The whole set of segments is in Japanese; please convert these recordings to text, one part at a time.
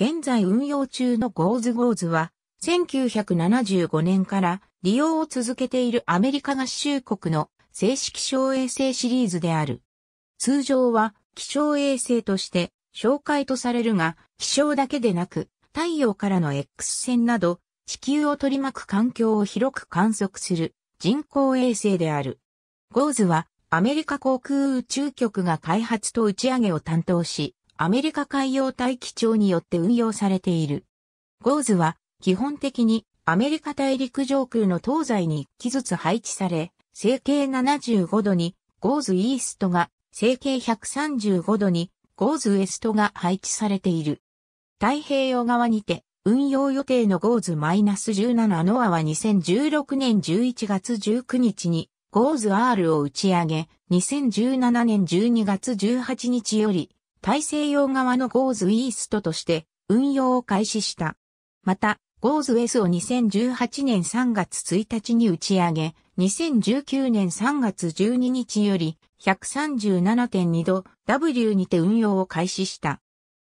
現在運用中のゴーズゴーズは、1975年から利用を続けているアメリカ合衆国の正式小衛星シリーズである。通常は気象衛星として紹介とされるが、気象だけでなく、太陽からの X 線など、地球を取り巻く環境を広く観測する人工衛星である。ゴーズはアメリカ航空宇宙局が開発と打ち上げを担当し、アメリカ海洋大気庁によって運用されている。ゴーズは基本的にアメリカ大陸上空の東西に1機ずつ配置され、成形75度にゴーズイーストが、成形135度にゴーズウエストが配置されている。太平洋側にて運用予定のゴーズ -17 ノアは2016年11月19日にゴーズ R を打ち上げ、2017年12月18日より大西洋側のゴーズウィーストとして運用を開始した。また、ゴーズ S を2018年3月1日に打ち上げ、2019年3月12日より137.2度 W にて運用を開始した。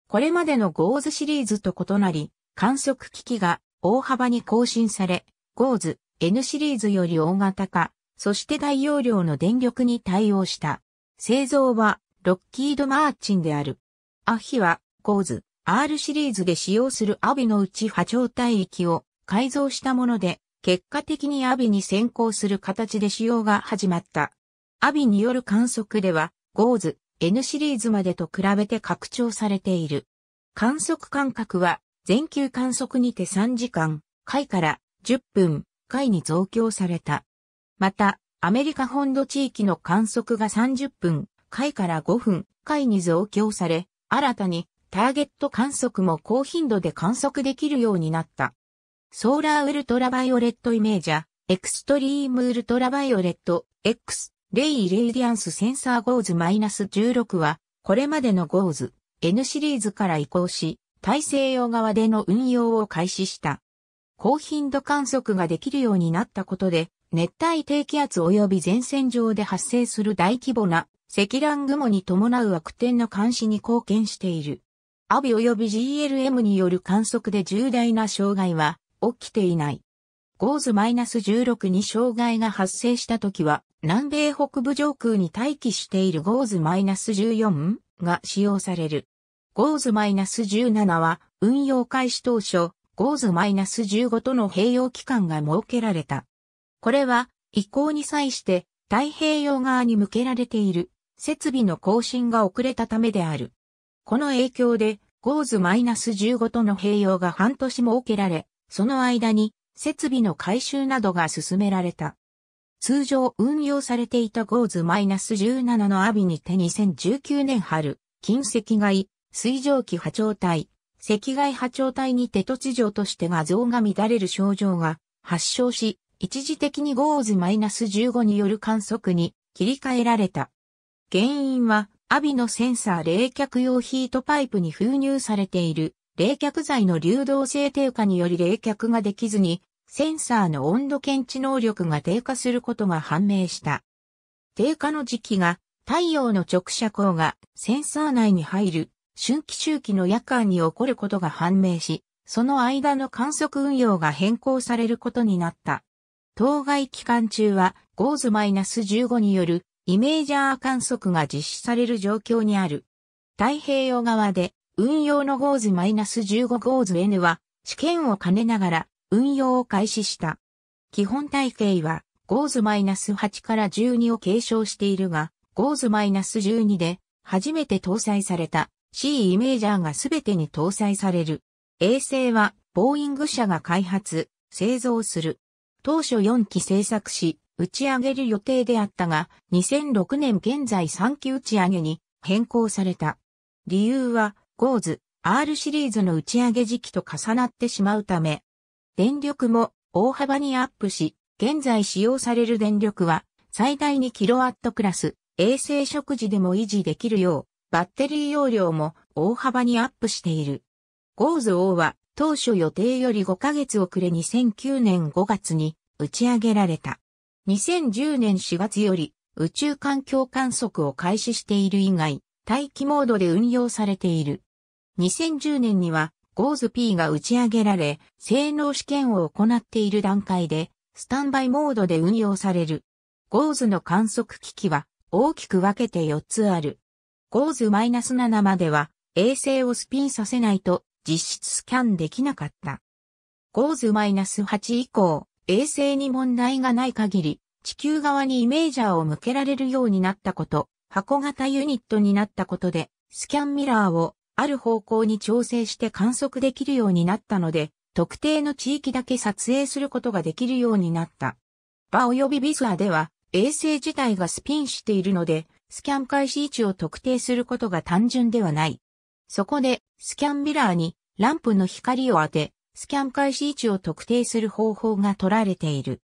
これまでのゴーズシリーズと異なり、観測機器が大幅に更新され、ゴーズ N シリーズより大型化、そして大容量の電力に対応した。製造はロッキード・マーチンである。アヒは、コーズ、R シリーズで使用するアビのうち波長帯域を改造したもので、結果的にアビに先行する形で使用が始まった。アビによる観測では、ゴーズ、N シリーズまでと比べて拡張されている。観測間隔は、全球観測にて3時間、回から10分、回に増強された。また、アメリカ本土地域の観測が30分、回から5分回に増強され、新たにターゲット観測も高頻度で観測できるようになった。ソーラーウルトラバイオレットイメージャー、エクストリームウルトラバイオレット、X、レイ・レイディアンスセンサーゴーズ -16 は、これまでのゴーズ、N シリーズから移行し、大西洋側での運用を開始した。高頻度観測ができるようになったことで、熱帯低気圧及び前線上で発生する大規模な積乱雲に伴う悪天の監視に貢献している。アビ及び GLM による観測で重大な障害は起きていない。ゴーズ -16 に障害が発生した時は、南米北部上空に待機しているゴーズ -14 が使用される。ゴーズ -17 は運用開始当初、ゴーズ -15 との併用期間が設けられた。これは、移行に際して太平洋側に向けられている設備の更新が遅れたためである。この影響で、ゴーズ -15 との併用が半年も受けられ、その間に設備の改修などが進められた。通常運用されていたゴーズ -17 のアビにて2019年春、近赤外、水蒸気波長帯、赤外波長帯にて突如として画像が乱れる症状が発症し、一時的にゴーズ -15 による観測に切り替えられた。原因は、アビのセンサー冷却用ヒートパイプに封入されている冷却剤の流動性低下により冷却ができずに、センサーの温度検知能力が低下することが判明した。低下の時期が、太陽の直射光がセンサー内に入る春季周期の夜間に起こることが判明し、その間の観測運用が変更されることになった。当該期間中は、ゴーズ -15 によるイメージャー観測が実施される状況にある。太平洋側で運用のゴーズ -15 ゴーズ N は試験を兼ねながら運用を開始した。基本体系はゴーズ -8 から12を継承しているが、ゴーズ -12 で初めて搭載された C イメージャーが全てに搭載される。衛星はボーイング社が開発、製造する。当初4機製作し、打ち上げる予定であったが、2006年現在3期打ち上げに変更された。理由は、ゴーズ R シリーズの打ち上げ時期と重なってしまうため、電力も大幅にアップし、現在使用される電力は最大 2kW クラス、衛星食事でも維持できるよう、バッテリー容量も大幅にアップしている。ゴーズ O は当初予定より5ヶ月遅れ2009年5月に打ち上げられた。2010年4月より宇宙環境観測を開始している以外、待機モードで運用されている。2010年には、ゴーズ P が打ち上げられ、性能試験を行っている段階で、スタンバイモードで運用される。ゴーズの観測機器は、大きく分けて4つある。ゴーズ -7 までは、衛星をスピンさせないと、実質スキャンできなかった。ゴーズ -8 以降、衛星に問題がない限り、地球側にイメージャーを向けられるようになったこと、箱型ユニットになったことで、スキャンミラーをある方向に調整して観測できるようになったので、特定の地域だけ撮影することができるようになった。場及びビスアでは、衛星自体がスピンしているので、スキャン開始位置を特定することが単純ではない。そこで、スキャンミラーにランプの光を当て、スキャン開始位置を特定する方法が取られている。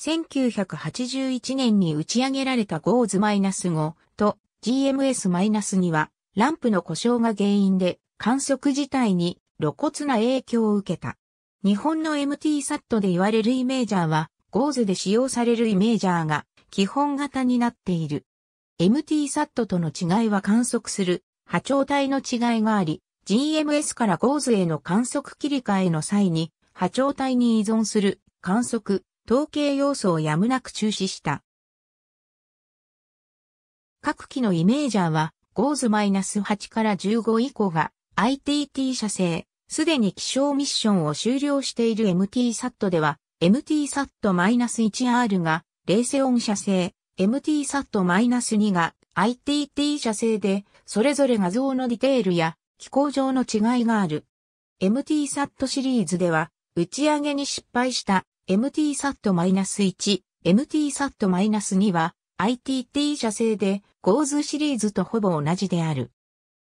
1981年に打ち上げられた GOES-5 と GMS-2 はランプの故障が原因で観測自体に露骨な影響を受けた。日本の MTSAT で言われるイメージャーは GOES で使用されるイメージャーが基本型になっている。MTSAT との違いは観測する波長帯の違いがあり、GMS からゴーズへの観測切り替えの際に波長帯に依存する観測、統計要素をやむなく中止した。各機のイメージャーは、ゴーズ -8 から15以降が ITT 社製、すでに気象ミッションを終了している MTSAT では、MTSAT-1R が冷静音オン社製、MTSAT-2 が ITT 社製で、それぞれ画像のディテールや機構上の違いがある。MTSAT シリーズでは、打ち上げに失敗した MTSAT-1、MTSAT-2 は ITT 社製で GOES シリーズとほぼ同じである。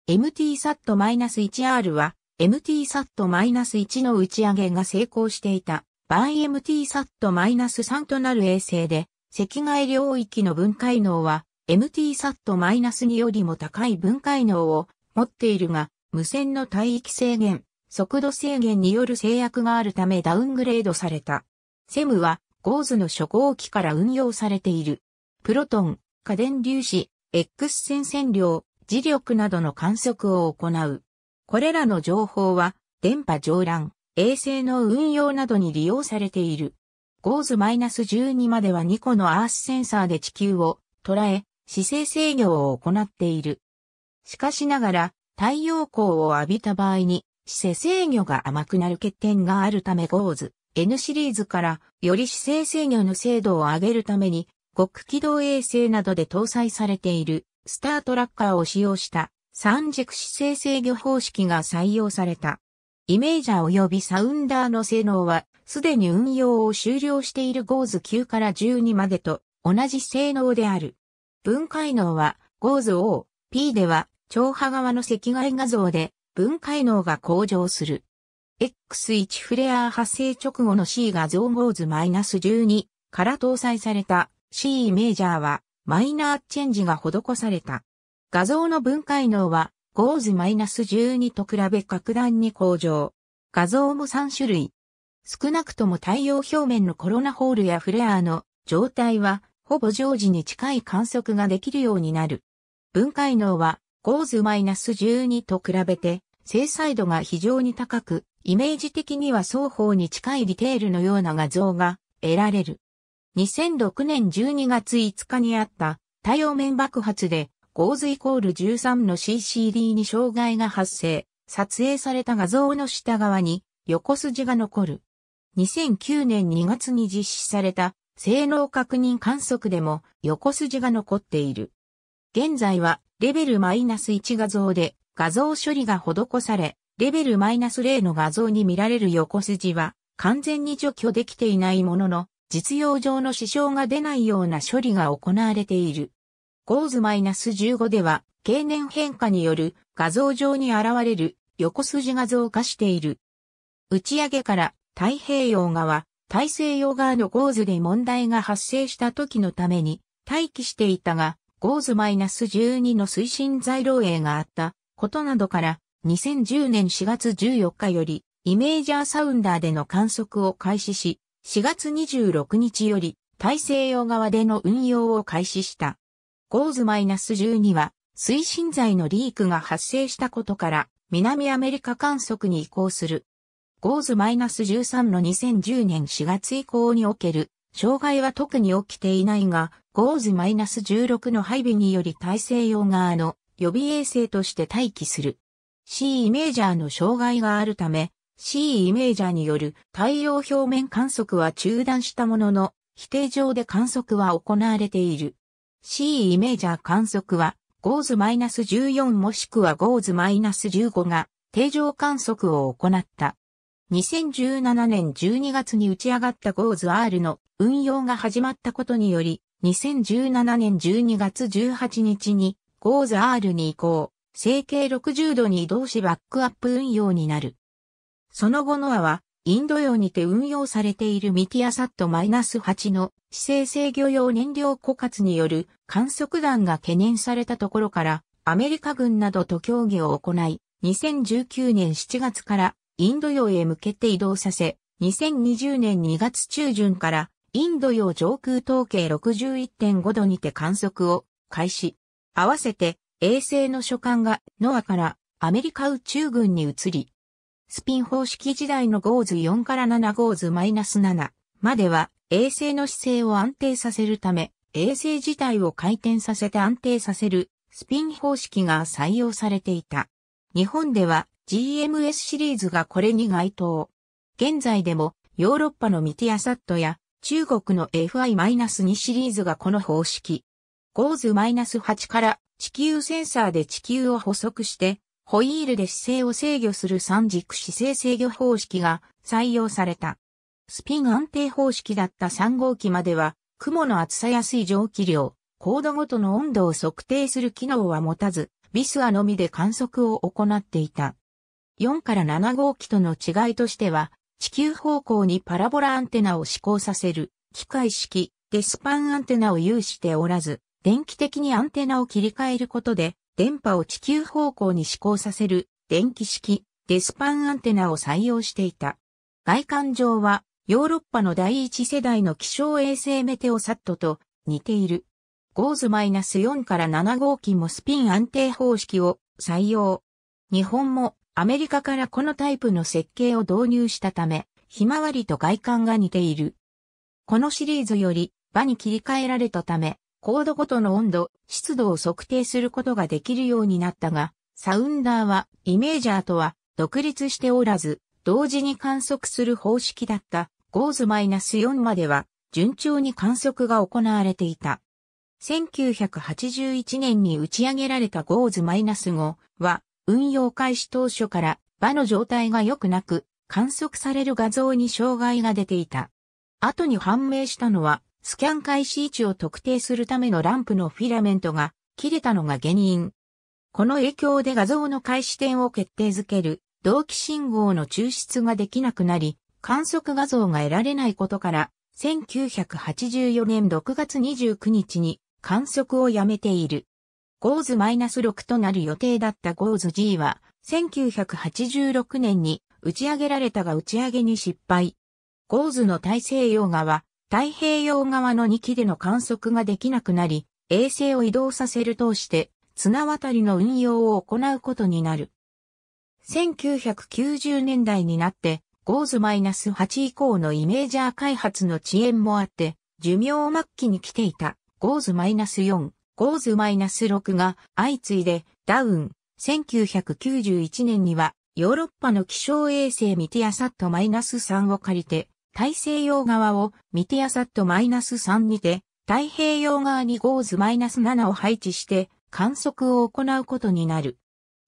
MTSAT-1R は MTSAT-1 の打ち上げが成功していたバイ MTSAT-3 となる衛星で赤外領域の分解能は MTSAT-2 よりも高い分解能を持っているが無線の帯域制限、速度制限による制約があるためダウングレードされた。セムは、ゴーズの初号機から運用されている。プロトン、家電粒子、X 線線量、磁力などの観測を行う。これらの情報は、電波上乱、衛星の運用などに利用されている。ゴーズ -12 までは2個のアースセンサーで地球を捉え、姿勢制御を行っている。しかしながら、太陽光を浴びた場合に、姿勢制御が甘くなる欠点があるため GOES N シリーズからより姿勢制御の精度を上げるために、極軌道衛星などで搭載されているスタートラッカーを使用した三軸姿勢制御方式が採用された。イメージャー及びサウンダーの性能は、すでに運用を終了している GOES 9から12までと同じ性能である。分解能は GOES O、P では長波側の赤外画像で分解能が向上する。X1 フレア発生直後の C 画マイナス -12 から搭載された C メージャーはマイナーチェンジが施された。画像の分解能はゴナス -12 と比べ格段に向上。画像も3種類。少なくとも太陽表面のコロナホールやフレアの状態はほぼ常時に近い観測ができるようになる。分解能はマイナス1 2と比べて、精細度が非常に高く、イメージ的には双方に近いディテールのような画像が得られる。2006年12月5日にあった太陽面爆発でゴーズイコール13の CCD に障害が発生。撮影された画像の下側に横筋が残る。2009年2月に実施された性能確認観測でも横筋が残っている。現在はレベル -1 画像で画像処理が施され、レベル -0 の画像に見られる横筋は完全に除去できていないものの、実用上の支障が出ないような処理が行われている。ゴーズ1 5では、経年変化による画像上に現れる横筋が増加している。打ち上げから太平洋側、大西洋側のゴーズで問題が発生した時のために待機していたが、ゴーズ -12 の推進材漏洩があったことなどから2010年4月14日よりイメージャーサウンダーでの観測を開始し4月26日より大西洋側での運用を開始した。ゴーズ -12 は推進剤のリークが発生したことから南アメリカ観測に移行する。ゴーズ -13 の2010年4月以降における障害は特に起きていないが、ゴーズ -16 の配備により大西洋側の予備衛星として待機する。C イメージャーの障害があるため、C イメージャーによる太陽表面観測は中断したものの、否定上で観測は行われている。C イメージャー観測は、ゴーズ -14 もしくはゴーズ -15 が定常観測を行った。2017年12月に打ち上がったゴーズ R の運用が始まったことにより、2017年12月18日に、ゴーザールに移行、整形60度に移動しバックアップ運用になる。その後ノアは、インド洋にて運用されているミティアサット -8 の姿勢制御用燃料枯渇による観測団が懸念されたところから、アメリカ軍などと協議を行い、2019年7月からインド洋へ向けて移動させ、2020年2月中旬からインド洋上空統計61.5度にて観測を開始。合わせて衛星の所管がノアからアメリカ宇宙軍に移り、スピン方式時代のゴーズ4から7ゴーズマイナス -7 までは衛星の姿勢を安定させるため、衛星自体を回転させて安定させるスピン方式が採用されていた。日本では GMS シリーズがこれに該当。現在でもヨーロッパのミティアサットや中国の FI-2 シリーズがこの方式。ゴーズ -8 から地球センサーで地球を捕捉して、ホイールで姿勢を制御する三軸姿勢制御方式が採用された。スピン安定方式だった3号機までは、雲の厚さや水蒸気量、高度ごとの温度を測定する機能は持たず、ビスアのみで観測を行っていた。4から7号機との違いとしては、地球方向にパラボラアンテナを指向させる機械式デスパンアンテナを有しておらず、電気的にアンテナを切り替えることで、電波を地球方向に指向させる電気式デスパンアンテナを採用していた。外観上はヨーロッパの第一世代の気象衛星メテオサットと似ている。ゴーズマイナス -4 から7号機もスピン安定方式を採用。日本もアメリカからこのタイプの設計を導入したため、ひまわりと外観が似ている。このシリーズより場に切り替えられたため、コードごとの温度、湿度を測定することができるようになったが、サウンダーはイメージャーとは独立しておらず、同時に観測する方式だったゴーズ -4 までは順調に観測が行われていた。1981年に打ち上げられたゴーズ -5 は運用開始当初から場の状態が良くなく、観測される画像に障害が出ていた。後に判明したのは、スキャン開始位置を特定するためのランプのフィラメントが切れたのが原因。この影響で画像の開始点を決定づける同期信号の抽出ができなくなり、観測画像が得られないことから、1984年6月29日に観測をやめている。ゴーズ -6 となる予定だったゴーズ G は、1986年に打ち上げられたが打ち上げに失敗。ゴーズの大西洋側、太平洋側の2機での観測ができなくなり、衛星を移動させる通して、綱渡りの運用を行うことになる。1990年代になって、ゴーズ -8 以降のイメージャー開発の遅延もあって、寿命末期に来ていたゴーズ -4 ゴーズマイナス -6 が相次いでダウン。1991年にはヨーロッパの気象衛星ミティアサットマイナス -3 を借りて大西洋側をミティアサットマイナス -3 にて太平洋側にゴーズマイナス -7 を配置して観測を行うことになる。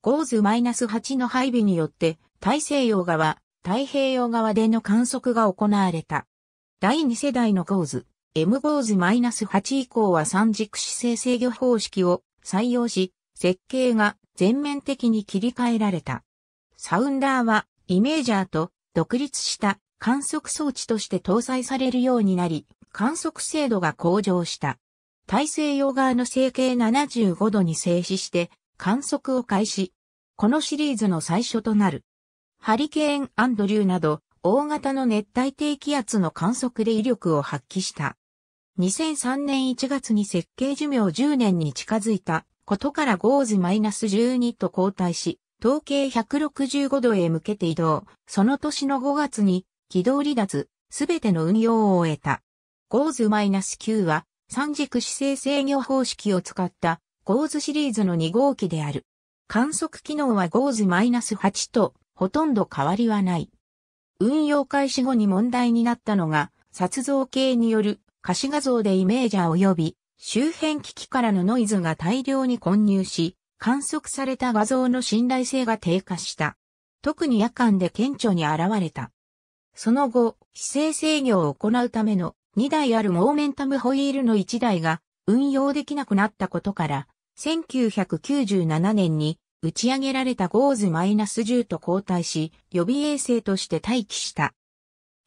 ゴーズマイナス -8 の配備によって大西洋側、太平洋側での観測が行われた。第2世代のゴーズ M 坊主 -8 以降は三軸姿勢制御方式を採用し、設計が全面的に切り替えられた。サウンダーはイメージャーと独立した観測装置として搭載されるようになり、観測精度が向上した。大西洋側の成形75度に静止して観測を開始。このシリーズの最初となる。ハリケーン・アンドリューなど大型の熱帯低気圧の観測で威力を発揮した。2003年1月に設計寿命10年に近づいたことからゴーズ -12 と交代し、統計165度へ向けて移動、その年の5月に軌道離脱、すべての運用を終えた。ゴーズ -9 は三軸姿勢制御方式を使ったゴーズシリーズの2号機である。観測機能はゴーズ -8 とほとんど変わりはない。運用開始後に問題になったのが、撮像系による可視画像でイメージャー及び周辺機器からのノイズが大量に混入し、観測された画像の信頼性が低下した。特に夜間で顕著に現れた。その後、姿勢制御を行うための2台あるモーメンタムホイールの1台が運用できなくなったことから、1997年に打ち上げられたゴーズ -10 と交代し、予備衛星として待機した。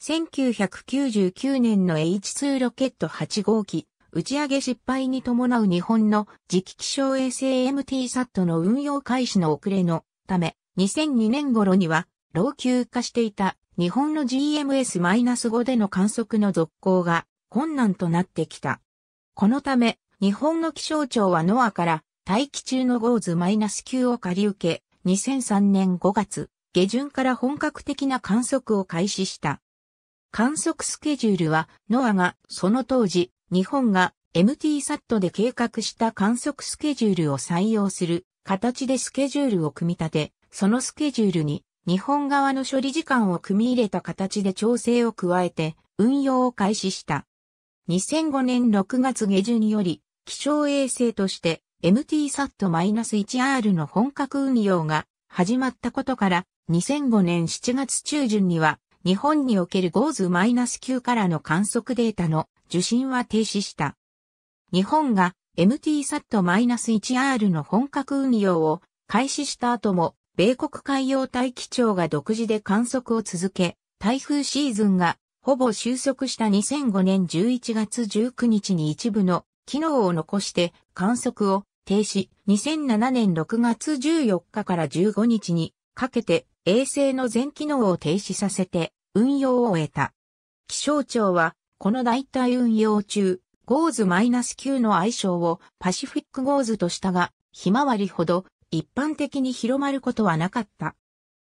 1999年の H2 ロケット8号機、打ち上げ失敗に伴う日本の磁気気象衛星 MTSAT の運用開始の遅れのため、2002年頃には老朽化していた日本の GMS-5 での観測の続行が困難となってきた。このため、日本の気象庁はノアから大気中のゴーズマイナス -9 を借り受け、2003年5月、下旬から本格的な観測を開始した。観測スケジュールは、ノアがその当時、日本が MTSAT で計画した観測スケジュールを採用する形でスケジュールを組み立て、そのスケジュールに日本側の処理時間を組み入れた形で調整を加えて運用を開始した。2005年6月下旬より気象衛星として MTSAT-1R の本格運用が始まったことから2005年7月中旬には日本における GOES-9 からの観測データの受信は停止した。日本が MTSAT-1R の本格運用を開始した後も米国海洋大気庁が独自で観測を続け、台風シーズンがほぼ収束した2005年11月19日に一部の機能を残して観測を停止、2007年6月14日から15日にかけて衛星の全機能を停止させて運用を終えた。気象庁は、この代替運用中、ゴーズ -9 の愛称をパシフィックゴーズとしたが、ひまわりほど一般的に広まることはなかった。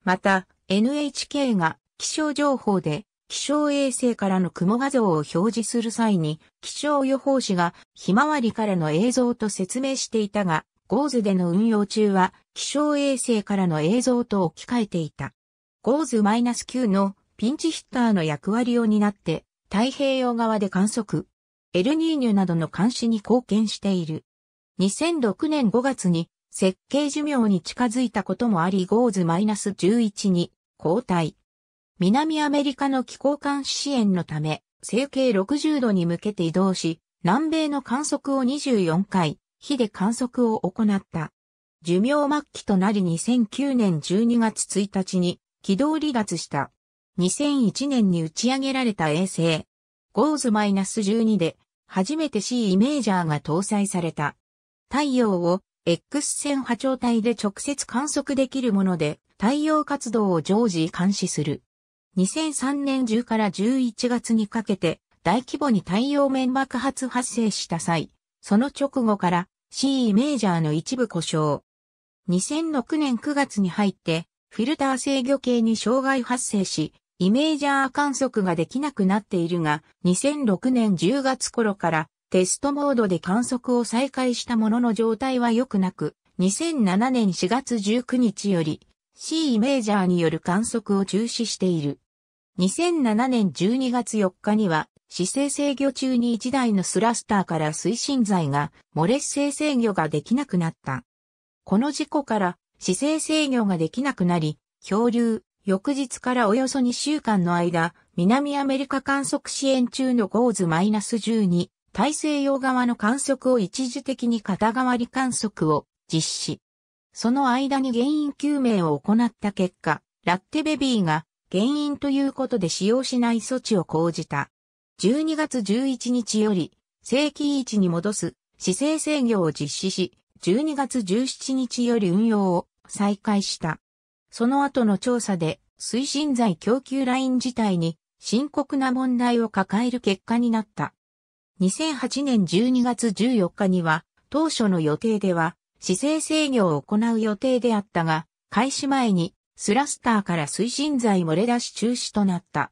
また、NHK が気象情報で気象衛星からの雲画像を表示する際に、気象予報士がひまわりからの映像と説明していたが、ゴーズでの運用中は気象衛星からの映像と置き換えていた。ゴーズ -9 のピンチヒッターの役割を担って太平洋側で観測、エルニーニュなどの監視に貢献している。2006年5月に設計寿命に近づいたこともありゴーズ -11 に交代。南アメリカの気候監視支援のため、成形60度に向けて移動し、南米の観測を24回、火で観測を行った。寿命末期となり2009年12月1日に軌道離脱した。2001年に打ち上げられた衛星、GOES-12 で初めて C イメージャーが搭載された。太陽を X 線波長帯で直接観測できるもので太陽活動を常時監視する。2003年10から11月にかけて大規模に太陽面爆発発生した際、その直後から c イメジャーの一部故障。2006年9月に入ってフィルター制御系に障害発生し、イメージャー観測ができなくなっているが、2006年10月頃からテストモードで観測を再開したものの状態は良くなく、2007年4月19日より C イメージャーによる観測を中止している。2007年12月4日には、姿勢制御中に1台のスラスターから推進剤が漏れ姿勢制御ができなくなった。この事故から姿勢制御ができなくなり、漂流、翌日からおよそ2週間の間、南アメリカ観測支援中のゴーズ -12、大西洋側の観測を一時的に肩代わり観測を実施。その間に原因究明を行った結果、ラッテベビーが原因ということで使用しない措置を講じた。12月11日より、正規位置に戻す、姿勢制御を実施し、12月17日より運用を再開した。その後の調査で、推進剤供給ライン自体に深刻な問題を抱える結果になった。2008年12月14日には、当初の予定では、姿勢制御を行う予定であったが、開始前にスラスターから推進剤漏れ出し中止となった。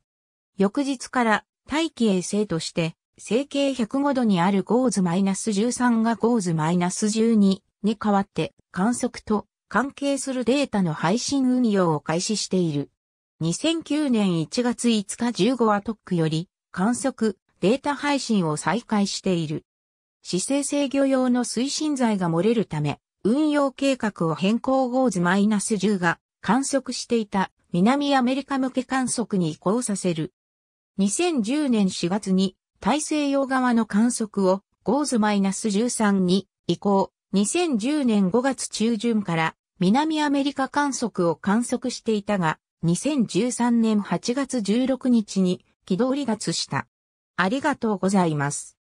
翌日から大気衛星として、成形105度にあるゴーズ -13 がゴーズ -12 に代わって観測と関係するデータの配信運用を開始している。2009年1月5日15アトックより観測、データ配信を再開している。姿勢制御用の推進剤が漏れるため、運用計画を変更ゴーズ -10 が観測していた南アメリカ向け観測に移行させる。2010年4月に大西洋側の観測をゴーズ -13 に移行。2010年5月中旬から南アメリカ観測を観測していたが、2013年8月16日に軌道離脱した。ありがとうございます。